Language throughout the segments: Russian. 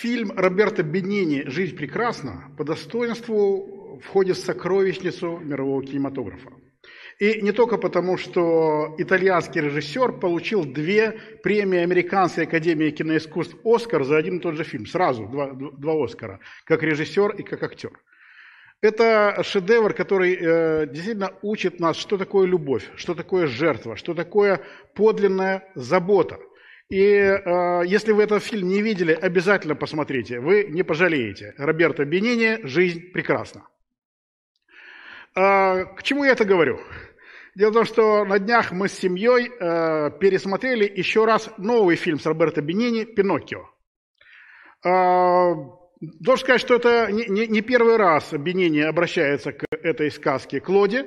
Фильм Роберта Бенини «Жизнь прекрасна» по достоинству входит в сокровищницу мирового кинематографа. И не только потому, что итальянский режиссер получил две премии Американской академии киноискусств «Оскар» за один и тот же фильм, сразу два, два «Оскара», как режиссер и как актер. Это шедевр, который э, действительно учит нас, что такое любовь, что такое жертва, что такое подлинная забота – и э, если вы этот фильм не видели, обязательно посмотрите, вы не пожалеете. Роберто Бенини «Жизнь прекрасна». Э, к чему я это говорю? Дело в том, что на днях мы с семьей э, пересмотрели еще раз новый фильм с Роберто Бенини «Пиноккио». Э, должен сказать, что это не, не, не первый раз Бенини обращается к этой сказке Клоди э,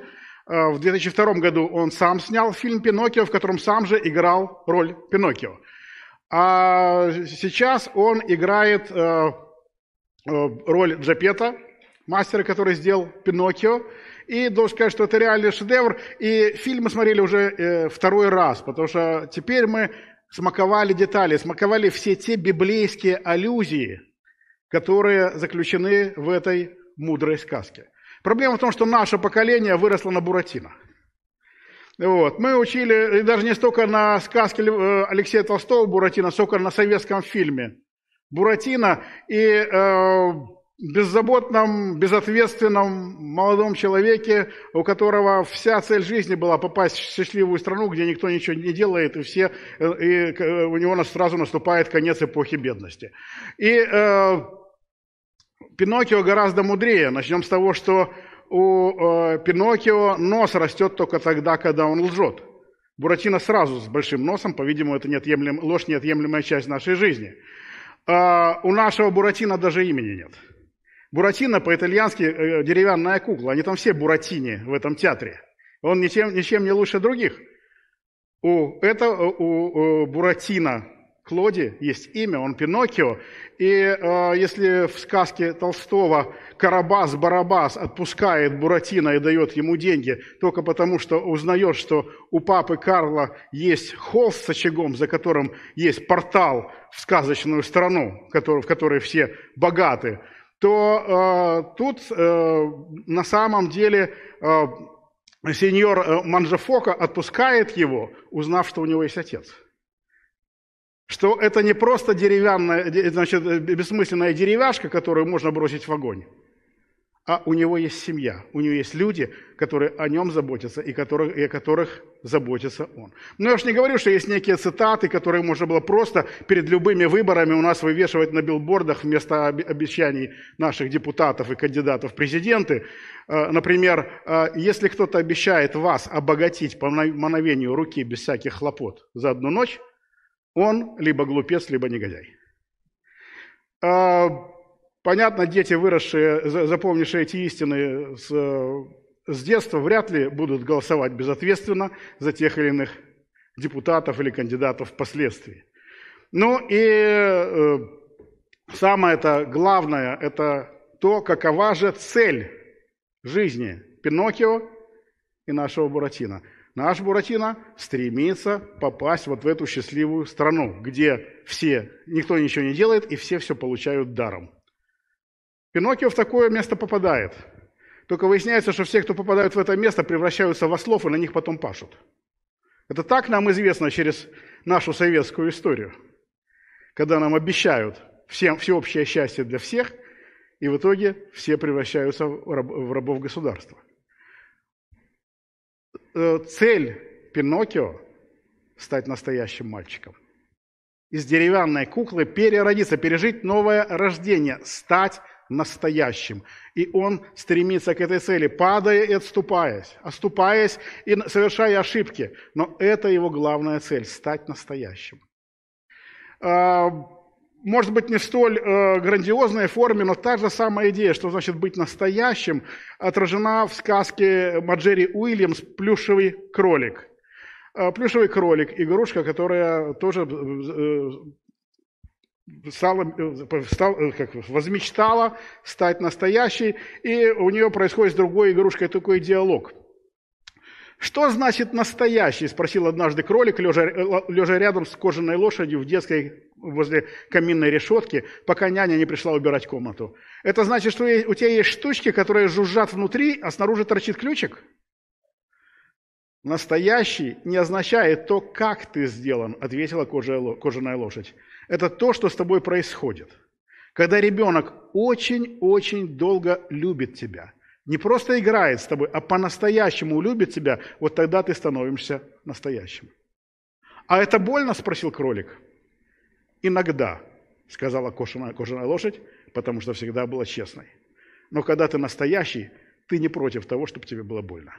в 2002 году он сам снял фильм «Пиноккио», в котором сам же играл роль Пиноккио. А сейчас он играет э, э, роль Джапета, мастера, который сделал Пиноккио. И должен сказать, что это реальный шедевр. И фильм мы смотрели уже э, второй раз, потому что теперь мы смаковали детали, смаковали все те библейские аллюзии, которые заключены в этой мудрой сказке. Проблема в том, что наше поколение выросло на Буратино – вот. Мы учили, и даже не столько на сказке э, Алексея Толстого «Буратино», сколько на советском фильме «Буратино» и э, беззаботном, безответственном молодом человеке, у которого вся цель жизни была попасть в счастливую страну, где никто ничего не делает, и, все, э, и э, у него сразу наступает конец эпохи бедности. И э, Пиноккио гораздо мудрее. Начнем с того, что у э, Пиноккио нос растет только тогда, когда он лжет. Буратино сразу с большим носом, по-видимому, это неотъемлем, ложь неотъемлемая часть нашей жизни. Э, у нашего Буратино даже имени нет. Буратино по-итальянски э, деревянная кукла. Они там все буратини в этом театре. Он ничем, ничем не лучше других. У, это, у, у Буратино Клоди есть имя, он Пиноккио. И э, если в сказке Толстого Карабас-Барабас отпускает Буратино и дает ему деньги только потому, что узнает, что у папы Карла есть холст с очагом, за которым есть портал в сказочную страну, в которой все богаты, то э, тут э, на самом деле э, сеньор э, Манжефока отпускает его, узнав, что у него есть отец – что это не просто деревянная, значит, э, бессмысленная деревяшка, которую можно бросить в огонь, а у него есть семья, у него есть люди, которые о нем заботятся и, которых, и о которых заботится он. Но я же не говорю, что есть некие цитаты, которые можно было просто перед любыми выборами у нас вывешивать на билбордах вместо обещаний наших депутатов и кандидатов в президенты. Э, например, э, если кто-то обещает вас обогатить по мановению руки без всяких хлопот за одну ночь – он либо глупец, либо негодяй. А, понятно, дети, выросшие, запомнившие эти истины с, с детства, вряд ли будут голосовать безответственно за тех или иных депутатов или кандидатов впоследствии. Ну и э, самое-то главное – это то, какова же цель жизни Пиноккио и нашего Буратино. Наш Буратино стремится попасть вот в эту счастливую страну, где все, никто ничего не делает, и все все получают даром. Пиноккио в такое место попадает. Только выясняется, что все, кто попадают в это место, превращаются в ослов и на них потом пашут. Это так нам известно через нашу советскую историю, когда нам обещают всем всеобщее счастье для всех, и в итоге все превращаются в рабов государства. Э, цель Пиноккио – стать настоящим мальчиком. Из деревянной куклы переродиться, пережить новое рождение, стать настоящим. И он стремится к этой цели, падая и отступаясь, оступаясь и совершая ошибки. Но это его главная цель – стать настоящим. А, может быть, не в столь э, грандиозной форме, но та же самая идея, что значит быть настоящим, отражена в сказке Маджери Уильямс «Плюшевый кролик». Э, «Плюшевый кролик» – игрушка, которая тоже э, стала, э, стал, э, как, возмечтала стать настоящей, и у нее происходит с другой игрушкой такой диалог. «Что значит настоящий?» – спросил однажды кролик, лежа, э, лежа рядом с кожаной лошадью в детской возле каминной решетки, пока няня не пришла убирать комнату. Это значит, что у тебя есть штучки, которые жужжат внутри, а снаружи торчит ключик? Настоящий не означает то, как ты сделан, ответила кожаная лошадь. Это то, что с тобой происходит. Когда ребенок очень-очень долго любит тебя, не просто играет с тобой, а по-настоящему любит тебя, вот тогда ты становишься настоящим. А это больно? спросил кролик. Иногда, сказала кожаная, кожаная лошадь, потому что всегда была честной. Но когда ты настоящий, ты не против того, чтобы тебе было больно.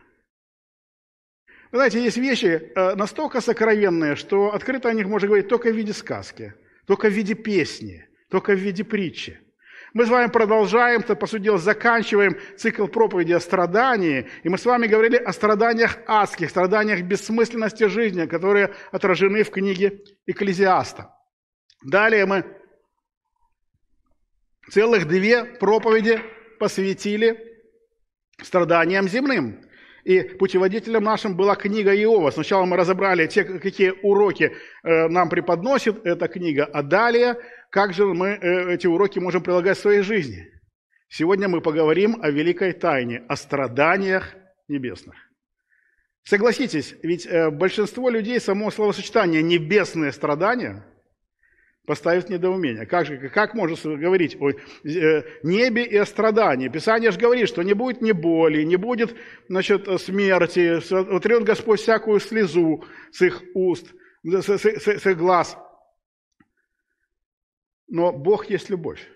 Вы знаете, есть вещи э, настолько сокровенные, что открыто о них можно говорить только в виде сказки, только в виде песни, только в виде притчи. Мы с вами продолжаем, то, по сути дела, заканчиваем цикл проповеди о страдании. И мы с вами говорили о страданиях адских, страданиях бессмысленности жизни, которые отражены в книге Экклезиаста. Далее мы целых две проповеди посвятили страданиям земным. И путеводителем нашим была книга Иова. Сначала мы разобрали те, какие уроки э, нам преподносит эта книга, а далее, как же мы э, эти уроки можем прилагать в своей жизни. Сегодня мы поговорим о великой тайне, о страданиях небесных. Согласитесь, ведь э, большинство людей само словосочетание «небесные страдания» – поставит недоумение. Как, же, как можно говорить о э, небе и о страдании? Писание же говорит, что не будет ни боли, не будет значит, смерти, утрет Господь всякую слезу с их уст, с, с, с, с их глаз. Но Бог есть любовь.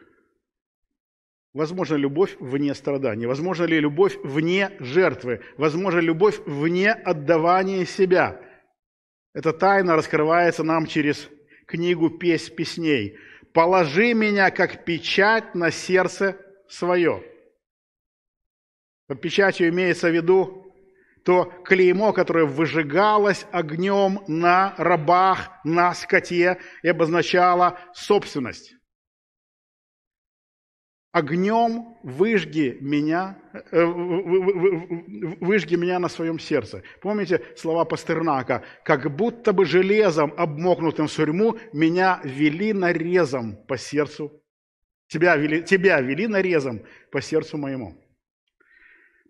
Возможно любовь вне страданий? Возможно ли любовь вне жертвы? Возможно любовь вне отдавания себя? Эта тайна раскрывается нам через книгу пес песней. Положи меня, как печать на сердце свое. Под печатью имеется в виду то клеймо, которое выжигалось огнем на рабах, на скоте и обозначало собственность огнем выжги меня, э, э, выжги меня на своем сердце. Помните слова Пастернака? «Как будто бы железом, обмокнутым в сурьму, меня вели нарезом по сердцу, тебя вели, тебя вели нарезом по сердцу моему».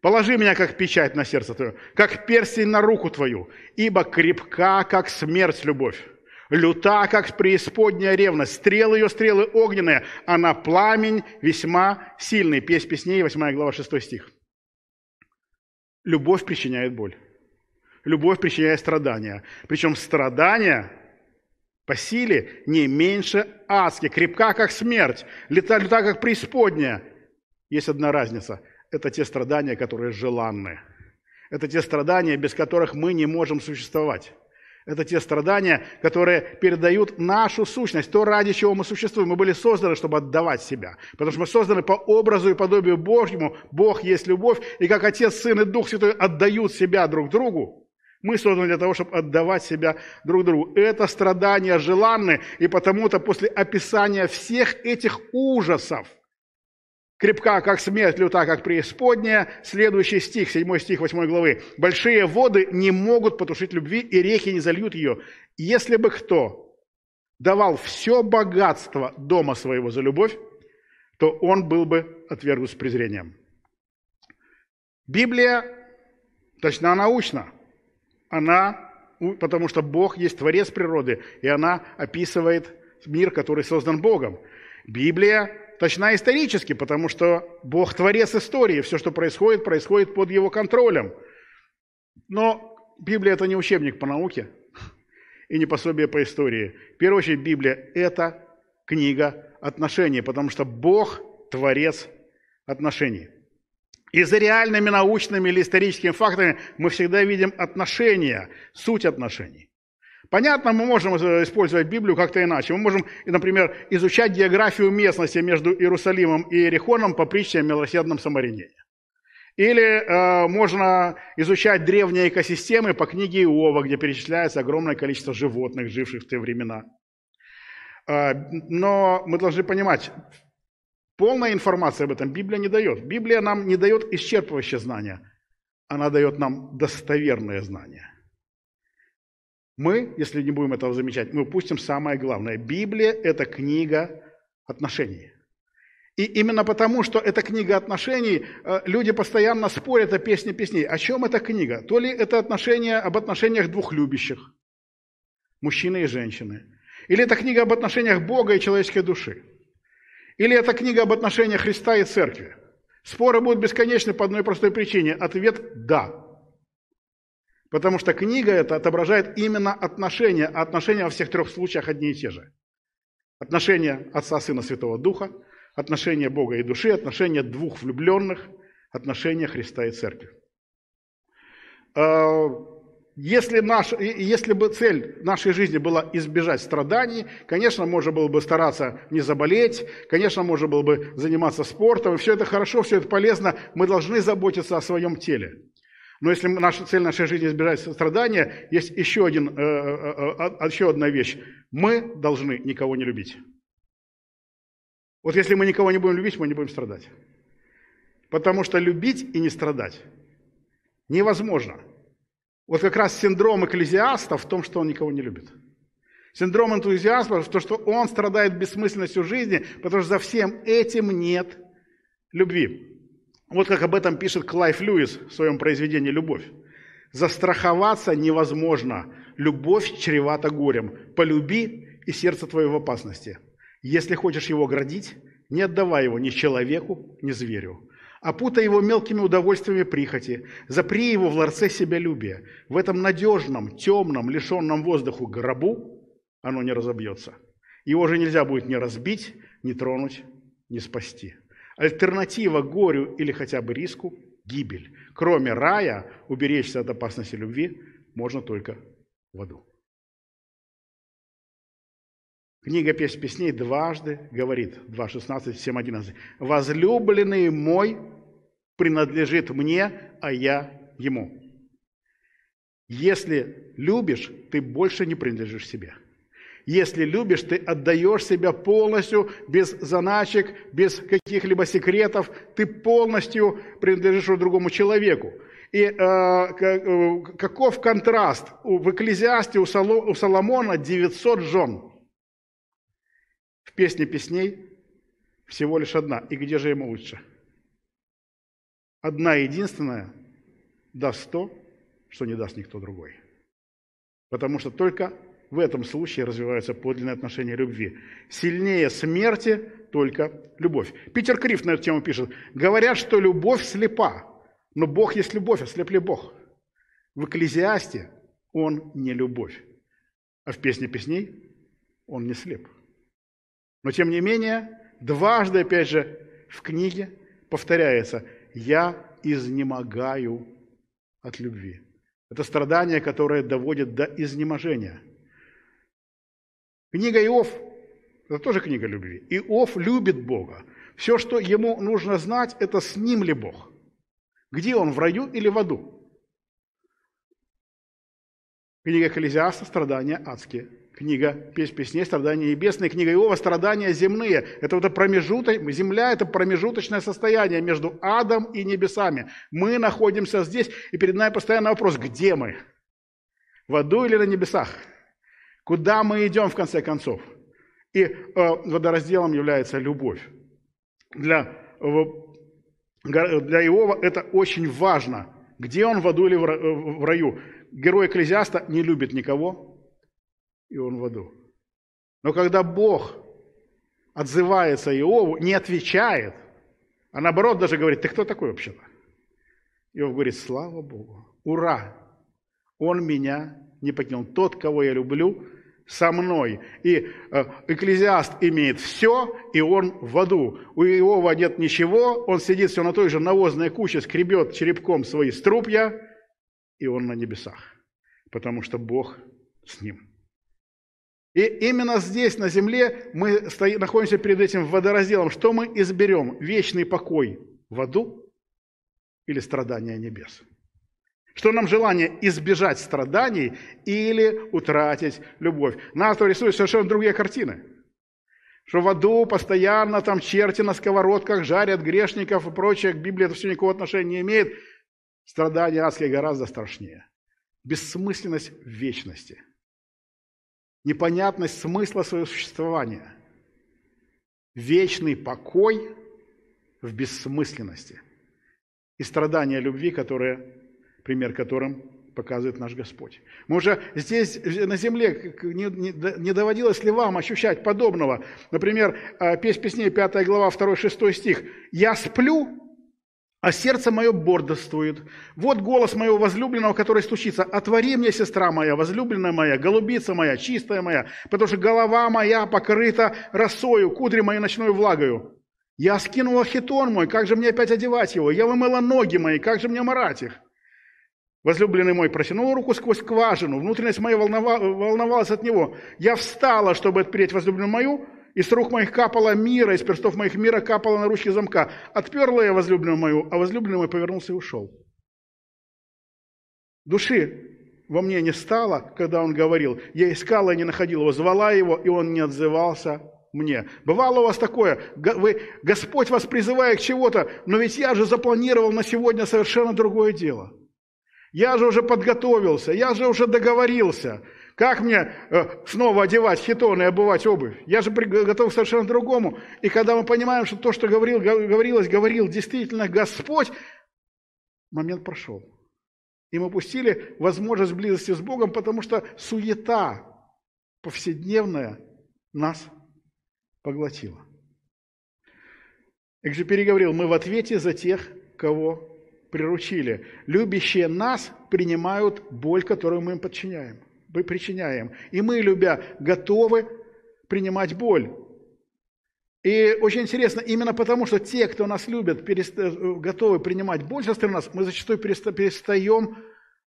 Положи меня, как печать на сердце твое, как перстень на руку твою, ибо крепка, как смерть, любовь люта, как преисподняя ревность, стрелы ее, стрелы огненные, она пламень весьма сильный. Песнь песней, 8 глава, 6 стих. Любовь причиняет боль. Любовь причиняет страдания. Причем страдания по силе не меньше адски, крепка, как смерть, лета, лета, как преисподняя. Есть одна разница. Это те страдания, которые желанны. Это те страдания, без которых мы не можем существовать. Это те страдания, которые передают нашу сущность, то, ради чего мы существуем. Мы были созданы, чтобы отдавать себя. Потому что мы созданы по образу и подобию Божьему. Бог есть любовь. И как Отец, Сын и Дух Святой отдают себя друг другу, мы созданы для того, чтобы отдавать себя друг другу. Это страдания желанны. И потому-то после описания всех этих ужасов – крепка, как смерть, люта, как преисподняя. Следующий стих, 7 стих 8 главы. Большие воды не могут потушить любви, и реки не зальют ее. Если бы кто давал все богатство дома своего за любовь, то он был бы отвергнут с презрением. Библия, точно научна, она, потому что Бог есть творец природы, и она описывает мир, который создан Богом. Библия Точна исторически, потому что Бог творец истории. Все, что происходит, происходит под его контролем. Но Библия – это не учебник по науке и не пособие по истории. В первую очередь, Библия – это книга отношений, потому что Бог – творец отношений. И за реальными научными или историческими фактами мы всегда видим отношения, суть отношений. Понятно, мы можем э, использовать Библию как-то иначе. Мы можем, например, изучать географию местности между Иерусалимом и Иерихоном по притче о милосердном самарянине. Или э, можно изучать древние экосистемы по книге Иова, где перечисляется огромное количество животных, живших в те времена. Э, но мы должны понимать, полная информация об этом Библия не дает. Библия нам не дает исчерпывающее знание, она дает нам достоверное знание мы, если не будем этого замечать, мы упустим самое главное. Библия – это книга отношений. И именно потому, что это книга отношений, э, люди постоянно спорят о песне песней. О чем эта книга? То ли это отношения об отношениях двух любящих, мужчины и женщины. Или это книга об отношениях Бога и человеческой души. Или это книга об отношениях Христа и Церкви. Споры будут бесконечны по одной простой причине. Ответ – да. Потому что книга это отображает именно отношения, а отношения во всех трех случаях одни и те же. Отношения Отца, Сына, Святого Духа, отношения Бога и души, отношения двух влюбленных, отношения Христа и Церкви. А, если, наш, если бы цель нашей жизни была избежать страданий, конечно, можно было бы стараться не заболеть, конечно, можно было бы заниматься спортом, и все это хорошо, все это полезно, мы должны заботиться о своем теле. Но если наша цель нашей жизни избежать страдания, есть еще, один, э, э, э, еще одна вещь. Мы должны никого не любить. Вот если мы никого не будем любить, мы не будем страдать. Потому что любить и не страдать невозможно. Вот как раз синдром экклезиаста в том, что он никого не любит. Синдром энтузиазма в том, что он страдает бессмысленностью жизни, потому что за всем этим нет любви. Вот как об этом пишет Клайф Льюис в своем произведении «Любовь». «Застраховаться невозможно. Любовь чревата горем. Полюби, и сердце твое в опасности. Если хочешь его градить, не отдавай его ни человеку, ни зверю. Опутай его мелкими удовольствиями прихоти, запри его в ларце себялюбия. В этом надежном, темном, лишенном воздуху гробу оно не разобьется. Его же нельзя будет ни разбить, ни тронуть, ни спасти». Альтернатива горю или хотя бы риску – гибель. Кроме рая, уберечься от опасности любви можно только в аду. Книга «Песнь песней» дважды говорит, 2.16, 7.11, «Возлюбленный мой принадлежит мне, а я ему». Если любишь, ты больше не принадлежишь себе. Если любишь, ты отдаешь себя полностью, без заначек, без каких-либо секретов, ты полностью принадлежишь другому человеку. И э, э каков контраст? В Экклезиасте у, Соломона 900 жен. В песне песней всего лишь одна. И где же ему лучше? Одна единственная даст то, что не даст никто другой. Потому что только в этом случае развиваются подлинные отношения любви. Сильнее смерти только любовь. Питер Криф на эту тему пишет. Говорят, что любовь слепа, но Бог есть любовь, ослеп а ли Бог? В Экклезиасте он не любовь, а в песне песней он не слеп. Но тем не менее, дважды, опять же, в книге повторяется «Я изнемогаю от любви». Это страдание, которое доводит до изнеможения – Книга Иов – это тоже книга любви. Иов любит Бога. Все, что ему нужно знать, это с ним ли Бог. Где он, в раю или в аду? Книга Экклезиаста – страдания адские. Книга Песнь Песней – страдания небесные. Книга Иова – страдания земные. Это вот промежуток, земля – это промежуточное состояние между адом и небесами. Мы находимся здесь, и перед нами постоянный вопрос, где мы? В аду или на небесах? Куда мы идем, в конце концов? И э, водоразделом является любовь. Для, для Иова это очень важно, где он в аду или э, в раю. Герой Экклезиаста не любит никого, и он в аду. Но когда Бог отзывается Иову, не отвечает, а наоборот даже говорит, ты кто такой вообще-то? Иов говорит, слава Богу, ура, он меня не покинул. Тот, кого я люблю, со мной. И э, экклезиаст имеет все, и он в аду. У Иова нет ничего, он сидит все на той же навозной куче, скребет черепком свои струпья, и он на небесах, потому что Бог с ним. И именно здесь, на земле, мы стоим, находимся перед этим водоразделом. Что мы изберем? Вечный покой в аду или страдания небес? Что нам желание избежать страданий или утратить любовь? Нас то рисуют совершенно другие картины. Что в аду постоянно там черти на сковородках жарят грешников и прочее. К Библии это все никакого отношения не имеет. Страдания адские гораздо страшнее. Бессмысленность вечности. Непонятность смысла своего существования. Вечный покой в бессмысленности. И страдания любви, которые пример которым показывает наш Господь. Мы уже здесь, на земле, не, не, доводилось ли вам ощущать подобного? Например, а, Песнь Песней, 5 глава, 2-6 стих. «Я сплю, а сердце мое бордоствует. Вот голос моего возлюбленного, который стучится. Отвори мне, сестра моя, возлюбленная моя, голубица моя, чистая моя, потому что голова моя покрыта росою, кудри моей ночной влагою. Я скинула хитон мой, как же мне опять одевать его? Я вымыла ноги мои, как же мне морать их?» Возлюбленный мой протянул руку сквозь скважину, внутренность моя волновалась от него. Я встала, чтобы отпереть возлюбленную мою, из рук моих капала мира, из перстов моих мира капала на ручки замка. Отперла я возлюбленную мою, а возлюбленный мой повернулся и ушел. Души во мне не стало, когда он говорил. Я искала и не находила его, звала его, и он не отзывался мне. Бывало у вас такое, вы, Господь вас призывает к чего-то, но ведь я же запланировал на сегодня совершенно другое дело – я же уже подготовился, я же уже договорился. Как мне э, снова одевать хитоны и обувать обувь? Я же готов к совершенно другому. И когда мы понимаем, что то, что говорил, говорилось, говорил действительно Господь, момент прошел. И мы упустили возможность близости с Богом, потому что суета повседневная нас поглотила. Экзюпери говорил, мы в ответе за тех, кого приручили. Любящие нас принимают боль, которую мы им подчиняем, мы причиняем. И мы, любя, готовы принимать боль. И очень интересно, именно потому, что те, кто нас любят, э, готовы принимать боль со стороны нас, мы зачастую переста... перестаем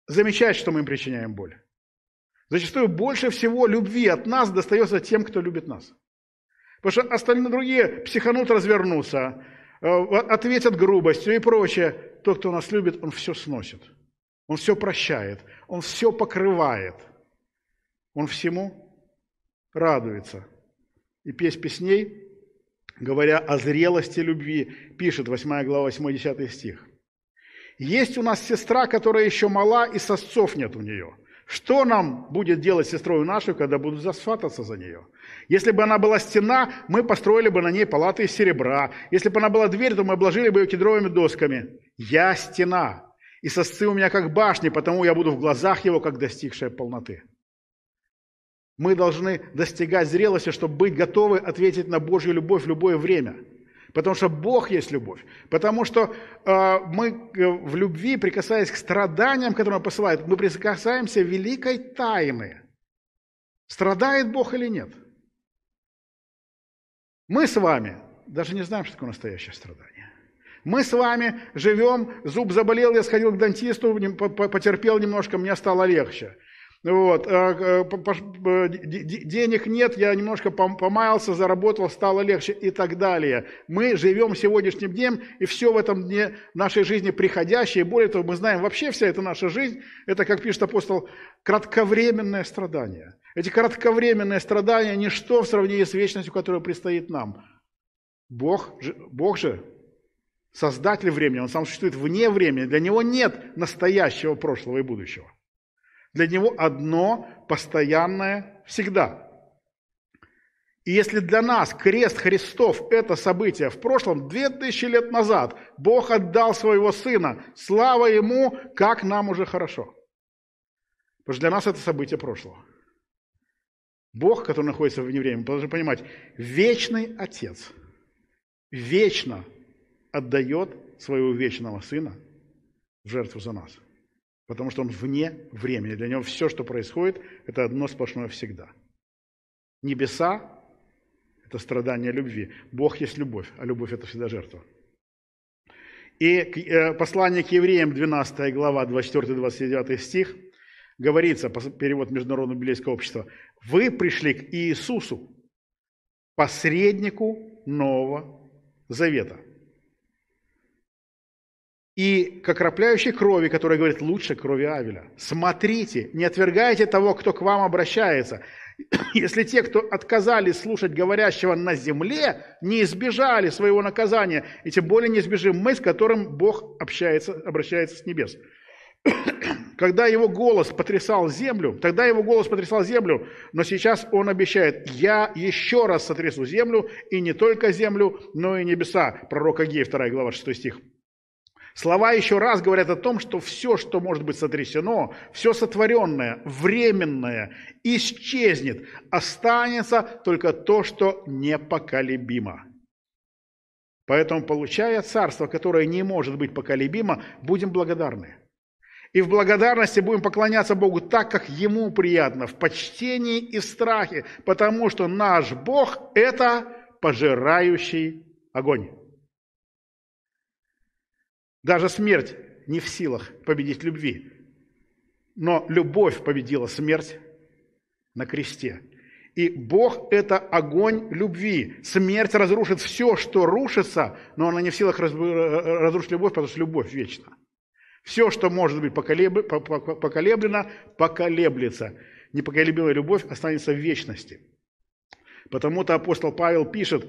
замечать, что мы им причиняем боль. Зачастую больше всего любви от нас достается тем, кто любит нас. Потому что остальные другие психанут развернутся, Э, ответят грубостью и прочее. Тот, кто нас любит, он все сносит. Он все прощает. Он все покрывает. Он всему радуется. И песнь песней, говоря о зрелости любви, пишет 8 глава 80 стих. Есть у нас сестра, которая еще мала, и сосцов нет у нее – что нам будет делать сестрой нашу, когда будут засвататься за нее? Если бы она была стена, мы построили бы на ней палаты из серебра. Если бы она была дверь, то мы обложили бы ее кедровыми досками. Я стена, и сосцы у меня как башни, потому я буду в глазах его, как достигшая полноты. Мы должны достигать зрелости, чтобы быть готовы ответить на Божью любовь в любое время – Потому что Бог есть любовь. Потому что а, э, мы в любви, прикасаясь к страданиям, которые он посылает, мы прикасаемся великой тайны. Страдает Бог или нет? Мы с вами даже не знаем, что такое настоящее страдание. Мы с вами живем, зуб заболел, я сходил к дантисту, потерпел немножко, мне стало легче. Вот. А, э, э, денег нет, я немножко помаялся, заработал, стало легче и так далее. Мы живем сегодняшним днем, и все в этом дне нашей жизни приходящее. Более того, мы знаем, вообще вся эта наша жизнь, это, как пишет апостол, кратковременное страдание. Эти кратковременные страдания – ничто в сравнении с вечностью, которая предстоит нам. Бог, Бог же создатель времени, Он сам существует вне времени. Для Него нет настоящего, прошлого и будущего – для него одно, постоянное, всегда. И если для нас крест Христов – это событие в прошлом, 2000 лет назад Бог отдал своего Сына, слава Ему, как нам уже хорошо. Потому что для нас это событие прошлого. Бог, который находится в вне времени, должен понимать, вечный Отец вечно отдает своего вечного Сына в жертву за нас – Потому что он вне времени. Для него все, что происходит, это одно сплошное всегда. Небеса – это страдание любви. Бог есть любовь, а любовь – это всегда жертва. И э, послание к евреям, 12 глава, 24-29 стих, говорится, перевод Международного библейского общества, «Вы пришли к Иисусу, посреднику Нового Завета» и к окропляющей крови, которая говорит лучше крови Авеля. Смотрите, не отвергайте того, кто к вам обращается. Если те, кто отказались слушать говорящего на земле, не избежали своего наказания, и тем более не избежим мы, с которым Бог общается, обращается с небес. Когда его голос потрясал землю, тогда его голос потрясал землю, но сейчас он обещает, я еще раз сотрясу землю, и не только землю, но и небеса. Пророк Агей, 2 глава, 6 стих. Слова еще раз говорят о том, что все, что может быть сотрясено, все сотворенное, временное, исчезнет. Останется только то, что непоколебимо. Поэтому, получая царство, которое не может быть поколебимо, будем благодарны. И в благодарности будем поклоняться Богу так, как Ему приятно, в почтении и в страхе, потому что наш Бог – это пожирающий огонь. Даже смерть не в силах победить любви. Но любовь победила смерть на кресте. И Бог – это огонь любви. Смерть разрушит все, что рушится, но она не в силах э, э, разрушить любовь, потому что любовь вечна. Все, что может быть поколеблено, поколеблется. Непоколебимая любовь останется в вечности. Потому-то апостол Павел пишет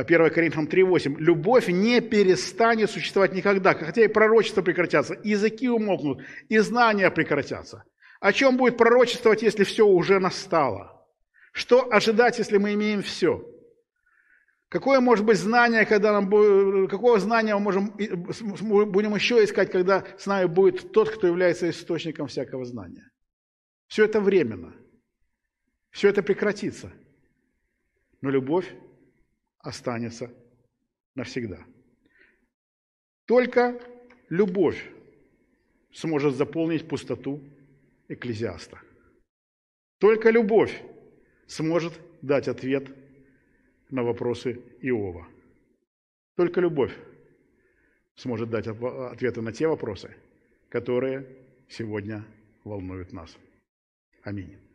1 э, Коринфянам 3.8. Любовь не перестанет существовать никогда, хотя и пророчества прекратятся, языки умолкнут, и знания прекратятся. О чем будет пророчествовать, если все уже настало? Что ожидать, если мы имеем все? Какое может быть знание, когда нам, будет какого знания мы можем, будем еще искать, когда с нами будет тот, кто является источником всякого знания? Все это временно. Все это прекратится. Но любовь останется навсегда. Только любовь сможет заполнить пустоту экклезиаста. Только любовь сможет дать ответ на вопросы Иова. Только любовь сможет дать ответы на те вопросы, которые сегодня волнуют нас. Аминь.